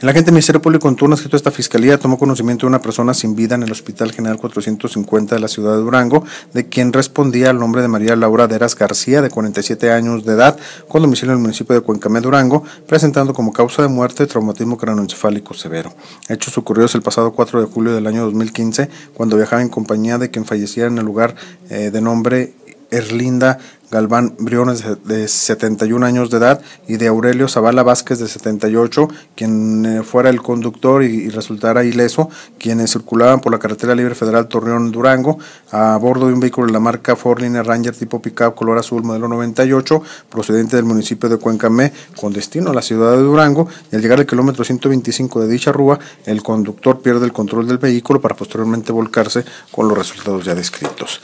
El agente del Ministerio Público en turno escrito esta fiscalía tomó conocimiento de una persona sin vida en el Hospital General 450 de la ciudad de Durango, de quien respondía al nombre de María Laura Deras García, de 47 años de edad, con domicilio en el municipio de Cuencamé, Durango, presentando como causa de muerte traumatismo cranoencefálico severo. Hechos ocurridos el pasado 4 de julio del año 2015, cuando viajaba en compañía de quien falleciera en el lugar eh, de nombre Erlinda Galván Briones de 71 años de edad y de Aurelio Zavala Vázquez de 78, quien eh, fuera el conductor y, resultara ileso, quienes circulaban por la carretera libre federal Torreón-Durango a bordo de un vehículo de la marca Line Ranger tipo pickup color azul modelo 98, procedente del municipio de Cuencamé, con destino a la ciudad de Durango, y al llegar al kilómetro 125 de dicha rúa, el conductor pierde el control del vehículo para posteriormente volcarse con los resultados ya descritos.